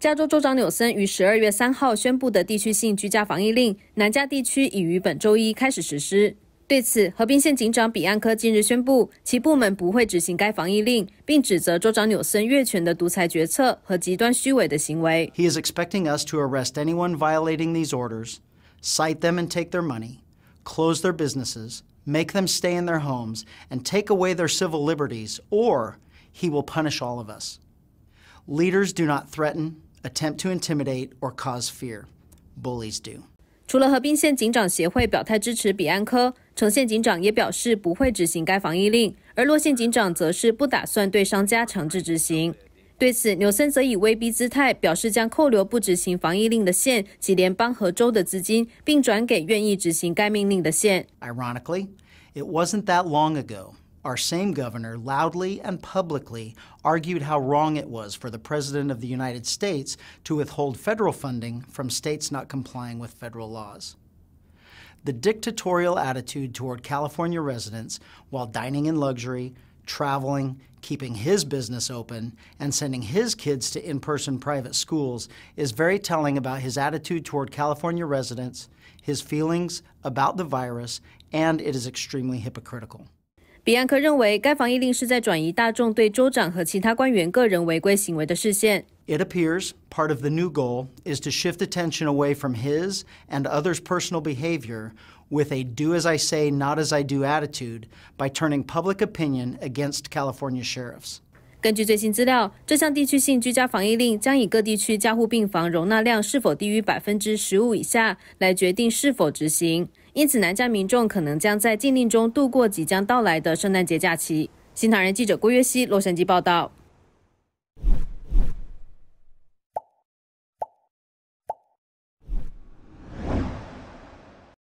加州州长纽森于十二月三号宣布的地区性居家防疫令，南加地区已于本周一开始实施。对此，河滨县警长比安科近日宣布，其部门不会执行该防疫令，并指责州长纽森越权的独裁决策和极端虚伪的行为。He is expecting us to arrest anyone violating these orders, cite them and take their money, close their businesses, make them stay in their homes, and take away their civil liberties, or he will punish all of us. Leaders do not threaten attempt to intimidate or cause fear. Bullies do. 除了河滨县警长协会表态支持比安科，城县警长也表示不会执行该防疫令，而洛县警长则是不打算对商家强制执行。对此，纽森则以威逼姿态表示将扣留不执行防疫令的县及联邦和州的资金，并转给愿意执行该命令的县。Ironically, it wasn't that long ago our same governor loudly and publicly argued how wrong it was for the President of the United States to withhold federal funding from states not complying with federal laws. The dictatorial attitude toward California residents while dining in luxury, traveling, keeping his business open, and sending his kids to in person private schools is very telling about his attitude toward California residents, his feelings about the virus, and it is extremely hypocritical. 彼安科认为，该防疫令是在转移大众对州长和其他官员个人违规行为的视线。It appears part of the new goal is to shift attention away from his and others' personal behavior with a "do as I say, not as I do" attitude by turning public opinion against California sheriffs。根据最新资料，这项地区性居家防疫令将以各地区加护病房容纳量是否低于百分之十五以下来决定是否执行。因此，南疆民众可能将在禁令中度过即将到来的圣诞节假期。新唐人记者郭月西洛杉矶报道。